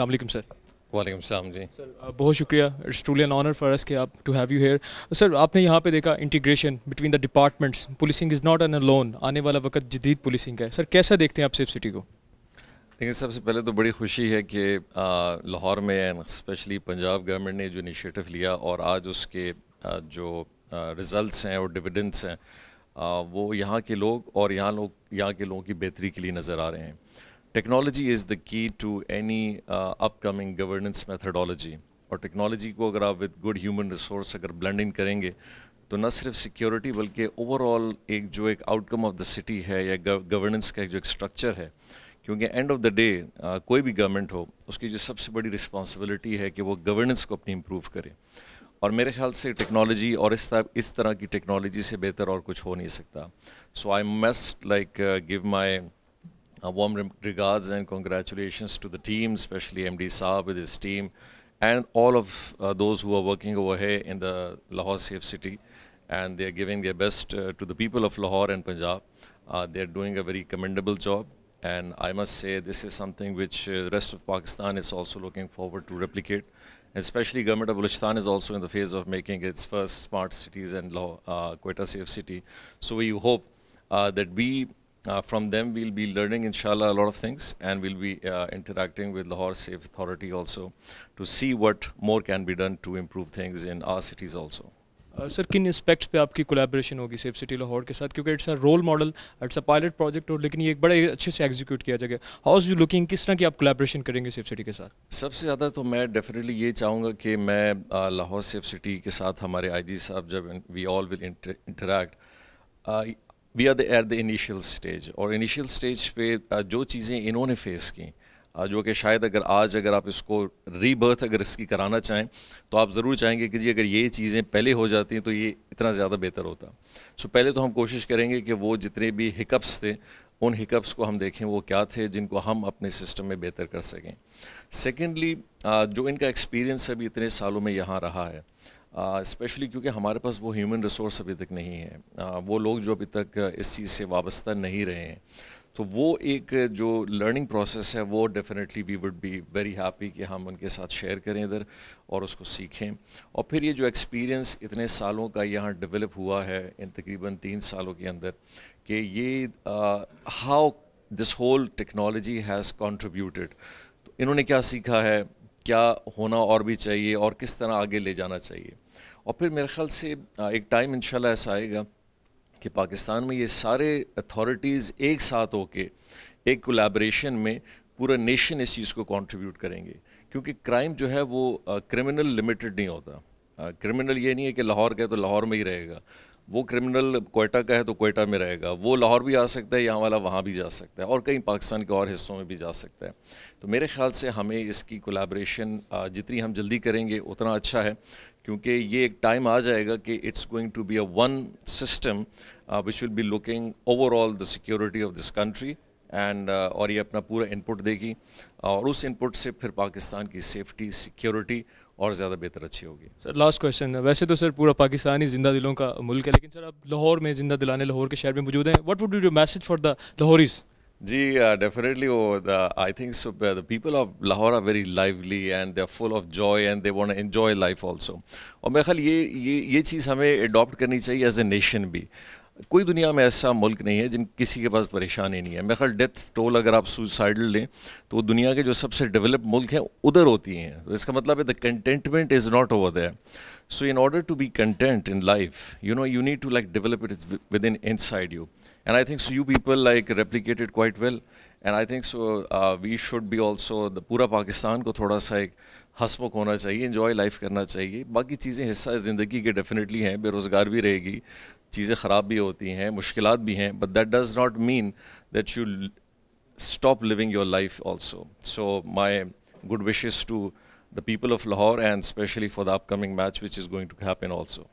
अलैक्म sir वालेकुम सलाम जी sir uh, बहुत शुक्रिया it's an honour for us के आप to have you here sir आपने यहाँ पे देखा integration between the departments policing is not alone आने वाला वक्त जदीद पुलिसिंग है सर कैसा देखते हैं आप सेफ सिटी को लेकिन सबसे पहले तो बड़ी खुशी है कि uh, लाहौर में स्पेशली पंजाब गवर्नमेंट ने जो इनिशियटिव लिया और आज उसके आ, uh, जो रिज़ल्ट हैं और डिविडेंस हैं वो यहाँ के लोग और यहाँ लोग यहाँ के लोगों की बेहतरी के लिए नज़र आ रहे हैं technology is the key to any upcoming governance methodology और टेक्नोलॉजी को अगर आप विद गुड ह्यूमन रिसोर्स अगर ब्लेंड इन करेंगे तो न सिर्फ सिक्योरिटी बल्कि ओवरऑल एक जो एक आउटकम ऑफ द सिटी है या गवर्नेंस का जो एक स्ट्रक्चर है क्योंकि एंड ऑफ द डे कोई भी गवर्नमेंट हो उसकी जो सबसे बड़ी रिस्पॉन्सिबिलिटी है कि वो गवर्नेंस को अपनी इम्प्रूव करे और मेरे ख्याल से टेक्नोलॉजी और इस तरह इस तरह की टेक्नोलॉजी से बेहतर और कुछ हो नहीं सकता so I must like give my warm regards and congratulations to the team, especially MD Saab with his team, and all of uh, those who are working over here in the Lahore safe city. And they are giving their best uh, to the people of Lahore and Punjab. Uh, they are doing a very commendable job. And I must say, this is something which uh, the rest of Pakistan is also looking forward to replicate. Especially government of Balochistan is also in the phase of making its first smart cities and Lahore, uh, Quetta safe city. So we hope that we uh, from them, we'll be learning, inshallah, a lot of things, and we'll be uh, interacting with Lahore Safe Authority also to see what more can be done to improve things in our cities also. Uh, sir, kin aspects pe aapki collaboration hogi Safe City Lahore Because it's a role model, it's a pilot project, aur, lekin ye bade achche se execute kiya jayega. How are you looking? Kis tarah ki aap collaboration karenge Safe City ke saath? Sabse definitely ye chahunga ki main Safe City we all will interact. Uh, we are at the initial stage और initial stage पे जो चीज़ें इन्होंने face की जो कि शायद अगर आज अगर आप इसको रीबर्थ अगर इसकी कराना चाहें तो आप ज़रूर चाहेंगे कि जी अगर ये चीज़ें पहले हो जाती हैं तो ये इतना ज़्यादा बेहतर होता सो पहले तो हम कोशिश करेंगे कि वो जितने भी हिकअप्स थे उन हिकअप्स को हम देखें वो क्या थे जिनको हम अपने सिस्टम में बेहतर कर सकें सेकेंडली जो इनका एक्सपीरियंस अभी इतने सालों में यहाँ रहा है स्पेशली क्योंकि हमारे पास वो ह्यूमन रिसोर्स अभी तक नहीं है uh, वो लोग जो अभी तक इस चीज़ से वाबस्ता नहीं रहे हैं तो वो एक जो लर्निंग प्रोसेस है वो definitely we would be very happy कि हम उनके साथ शेयर करें इधर और उसको सीखें और फिर ये जो एक्सपीरियंस इतने सालों का यहाँ डेवलप हुआ है इन तकरीबन तीन सालों के अंदर कि ये how this whole technology has contributed इन्होंने क्या सीखा है क्या होना और भी चाहिए और किस तरह आगे ले जाना चाहिए और फिर मेरे ख्याल से एक टाइम इंशाल्लाह ऐसा आएगा कि पाकिस्तान में ये सारे अथॉरिटीज़ एक साथ होके एक कोलेब्रेशन में पूरा नेशन इस चीज़ को कंट्रीब्यूट करेंगे क्योंकि क्राइम जो है वो क्रिमिनल लिमिटेड नहीं होता क्रिमिनल ये नहीं है कि लाहौर गए तो लाहौर में ही रहेगा वो क्रिमिनल कोयटा का है तो कोयटा में रहेगा वो लाहौर भी आ सकता है यहाँ वाला वहाँ भी जा सकता है और कहीं पाकिस्तान के और हिस्सों में भी जा सकता है तो मेरे ख्याल से हमें इसकी कोलाब्रेशन जितनी हम जल्दी करेंगे उतना अच्छा है क्योंकि ये एक टाइम आ जाएगा कि it's going to be a one system which will be looking overall the security of this country and uh, और ये अपना पूरा इनपुट देगी और उस इनपुट से फिर पाकिस्तान की सेफ्टी सिक्योरिटी और ज़्यादा बेहतर अच्छी होगी सर लास्ट क्वेश्चन वैसे तो सर पूरा पाकिस्तानी जिंदा दिलों का मुल्क है लेकिन सर आप लाहौर में जिंदा दिलाने लाहौर के शहर में मौजूद हैं what would you message for the Lahoris ji definitely uh, वो Oh, the, I think so, uh, the people of Lahore are very lively and they're full of joy and they want और मेरे ख्याल ये ये ये चीज़ हमें अडॉप्ट करनी चाहिए एज ए नेशन भी कोई दुनिया में ऐसा मुल्क नहीं है जिन किसी के पास परेशानी नहीं है मेरे ख्याल डेथ टोल अगर आप सुसाइडल लें तो दुनिया के जो सबसे डेवलप मुल्क हैं उधर होती हैं तो इसका मतलब है the contentment is not over there so in order to be content in life you know you need to like develop it within inside you and I think so you people like replicated quite well and I think so we should be also the पूरा पाकिस्तान को थोड़ा सा एक हसमुख होना चाहिए enjoy life करना चाहिए बाकी चीज़ें हिस्सा ज़िंदगी के डेफिनेटली हैं बेरोज़गार भी रहेगी चीज़ें ख़राब भी होती हैं मुश्किल भी हैं but that does not mean that you stop living your life also. So my good wishes to the people of Lahore and especially for the upcoming match which is going to happen also.